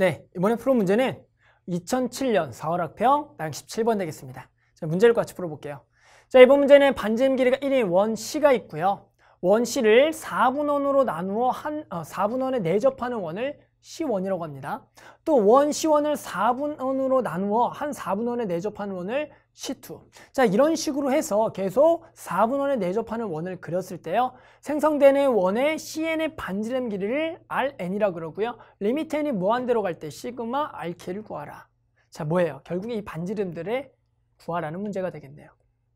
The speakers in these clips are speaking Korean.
네, 이번에 풀어 문제는 2007년 4월 학평 낭 17번 되겠습니다. 자, 문제를 같이 풀어볼게요. 자, 이번 문제는 반지름 길이가 1인 원씨가 있고요. 원씨를 4분원으로 나누어 한 어, 4분원에 내접하는 원을 C1이라고 합니다. 또 원, C1을 4분원으로 나누어 한 4분원에 내접하는 원을 C2. 자, 이런 식으로 해서 계속 4분원에 내접하는 원을 그렸을 때요. 생성되는 원의 CN의 반지름 길이를 RN이라고 그러고요. 리미트N이 무한대로 갈 때 시그마 RK를 구하라. 자, 뭐예요? 결국에 이 반지름들의 구하라는 문제가 되겠네요.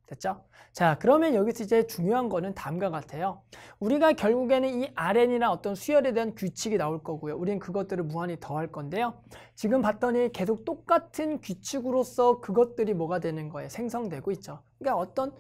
됐죠? 자, 그러면 여기서 이제 중요한 거는 다음과 같아요. 우리가 결국에는 이 RN이나 어떤 수열에 대한 규칙이 나올 거고요. 우리는 그것들을 무한히 더할 건데요. 지금 봤더니 계속 똑같은 규칙으로서 그것들이 뭐가 되는 거예요? 생성되고 있죠. 그러니까 어떤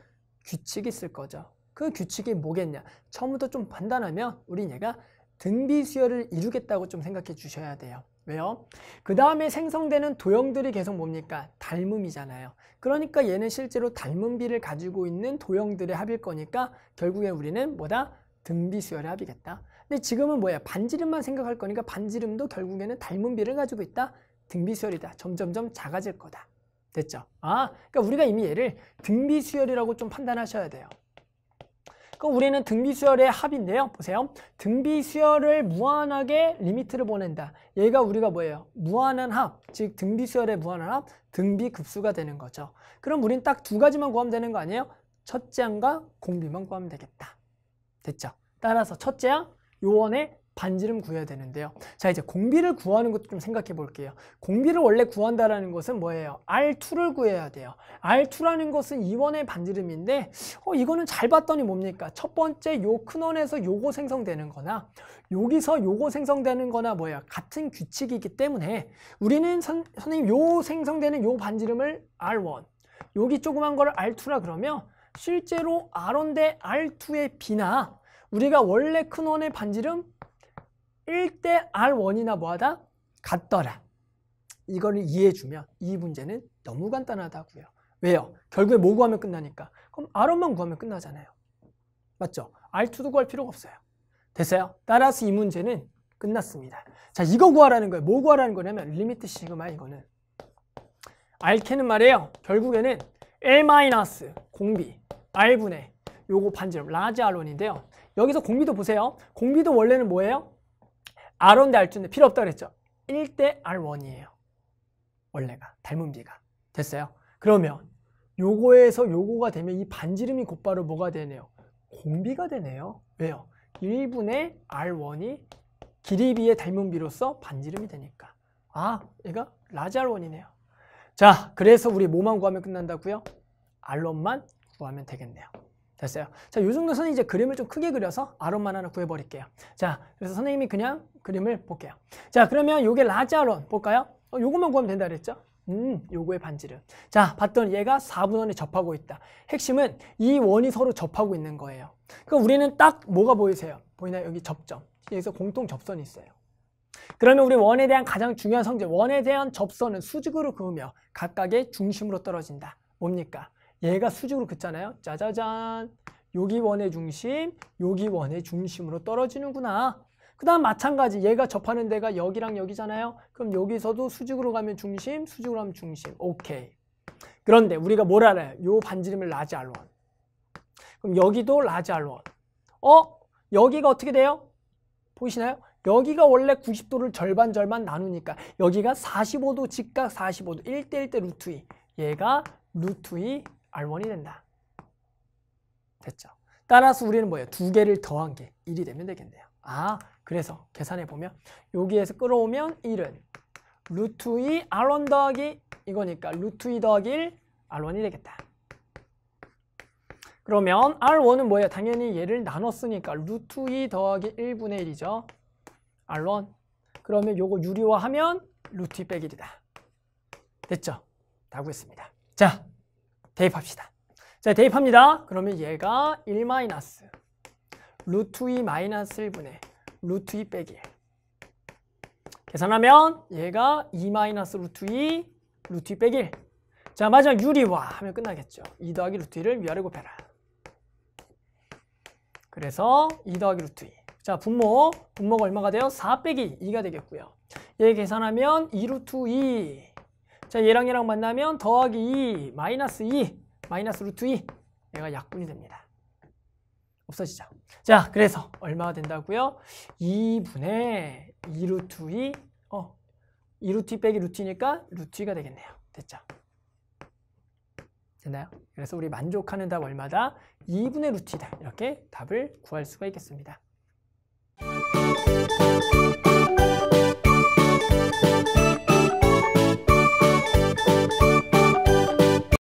규칙이 있을 거죠. 그 규칙이 뭐겠냐? 처음부터 좀 판단하면 우린 얘가 등비 수열을 이루겠다고 좀 생각해 주셔야 돼요. 왜요? 그 다음에 생성되는 도형들이 계속 뭡니까? 닮음이잖아요. 그러니까 얘는 실제로 닮음비를 가지고 있는 도형들의 합일 거니까 결국에 우리는 뭐다? 등비수열의 합이겠다. 근데 지금은 뭐야? 반지름만 생각할 거니까 반지름도 결국에는 닮음비를 가지고 있다. 등비수열이다. 점점점 작아질 거다. 됐죠? 아, 그러니까 우리가 이미 얘를 등비수열이라고 좀 판단하셔야 돼요. 그럼 우리는 등비수열의 합인데요. 보세요. 등비수열을 무한하게 리미트를 보낸다. 얘가 우리가 뭐예요? 무한한 합, 즉 등비수열의 무한한 합, 등비급수가 되는 거죠. 그럼 우린 딱 두 가지만 구하면 되는 거 아니에요? 첫째 항과 공비만 구하면 되겠다. 됐죠? 따라서 첫째 항, 요원의 반지름 구해야 되는데요. 자 이제 공비를 구하는 것도 좀 생각해 볼게요. 공비를 원래 구한다라는 것은 뭐예요? R2를 구해야 돼요. R2라는 것은 2원의 반지름인데 어 이거는 잘 봤더니 뭡니까? 첫 번째 요 큰원에서 요거 생성되는 거나 여기서 요거 생성되는 거나 뭐예요? 같은 규칙이기 때문에 우리는 선, 선생님 요 생성되는 요 반지름을 R1 여기 조그만 거를 R2라 그러면 실제로 R1 대 R2의 비나 우리가 원래 큰원의 반지름 1대 R1이나 뭐하다? 같더라. 이거를 이해해주면 이 문제는 너무 간단하다고요. 왜요? 결국에 뭐 구하면 끝나니까. 그럼 R1만 구하면 끝나잖아요. 맞죠? R2도 구할 필요가 없어요. 됐어요? 따라서 이 문제는 끝났습니다. 자, 이거 구하라는 거예요. 뭐 구하라는 거냐면 리미트 시그마 이거는. 알케는 말이에요. 결국에는 L 마이너스 공비 R분의 요거 반지름 라지 알론인데요. 여기서 공비도 보세요. 공비도 원래는 뭐예요? R1 대 R2인데 필요 없다 그랬죠? 1 대 R1이에요. 원래가 닮은 비가 됐어요. 그러면 요거에서 요거가 되면 이 반지름이 곧바로 뭐가 되네요? 공비가 되네요. 왜요? 1분의 R1이 길이 비의 닮은 비로서 반지름이 되니까. 아, 얘가 라지 R1이네요. 자, 그래서 우리 뭐만 구하면 끝난다고요? R1만 구하면 되겠네요. 됐어요. 자, 이 정도 선이 이제 그림을 좀 크게 그려서 아론만 하나 구해버릴게요. 자, 그래서 선생님이 그냥 그림을 볼게요. 자, 그러면 요게 라지 아론 볼까요? 어, 요것만 구하면 된다 그랬죠? 음, 요거의 반지름. 자, 봤던 얘가 4분원에 접하고 있다. 핵심은 이 원이 서로 접하고 있는 거예요. 그럼 우리는 딱 뭐가 보이세요? 보이나요? 여기 접점. 여기서 공통 접선이 있어요. 그러면 우리 원에 대한 가장 중요한 성질, 원에 대한 접선은 수직으로 그으며 각각의 중심으로 떨어진다. 뭡니까? 얘가 수직으로 긋잖아요. 짜자잔. 여기 원의 중심, 여기 원의 중심으로 떨어지는구나. 그 다음 마찬가지 얘가 접하는 데가 여기랑 여기잖아요. 그럼 여기서도 수직으로 가면 중심, 수직으로 가면 중심. 오케이. 그런데 우리가 뭘 알아요? 요 반지름을 라지 알론. 그럼 여기도 라지 알론. 어? 여기가 어떻게 돼요? 보이시나요? 여기가 원래 90도를 절반 절반 나누니까 여기가 45도 직각 45도 1대1대 루트 2 얘가 루트 2 R1이 된다. 됐죠. 따라서 우리는 뭐예요? 두 개를 더한 게 1이 되면 되겠네요. 아, 그래서 계산해 보면 여기에서 끌어오면 1은 루트 2 R1 더하기 이거니까 루트 2 더하기 1 R1이 되겠다. 그러면 R1은 뭐예요? 당연히 얘를 나눴으니까 루트 2 더하기 1분의 1이죠. R1. 그러면 요거 유리화하면 루트 2 빼기 1이다. 됐죠? 다 구했습니다. 자, 대입합시다. 자, 대입합니다. 그러면 얘가 1 마이너스 루트 2 마이너스 1분의 루트 2 빼기 1. 계산하면 얘가 2 마이너스 루트 2 루트 2 빼기 1. 자, 마지막 유리와 하면 끝나겠죠. 2 더하기 루트 2를 위아래 곱해라. 그래서 2 더하기 루트 2. 자, 분모. 분모가 얼마가 돼요? 4 빼기 2가 되겠고요. 얘 계산하면 2루트 2. 자 얘랑 얘랑 만나면 더하기 2 마이너스 2 마이너스 루트 2 얘가 약분이 됩니다. 없어지죠. 자 그래서 얼마가 된다고요? 2분의 2루트 2 어, 2루트 2 빼기 루트니까 루트 2가 되겠네요. 됐죠? 됐나요? 그래서 우리 만족하는 답 얼마다? 2분의 루트다. 이렇게 답을 구할 수가 있겠습니다.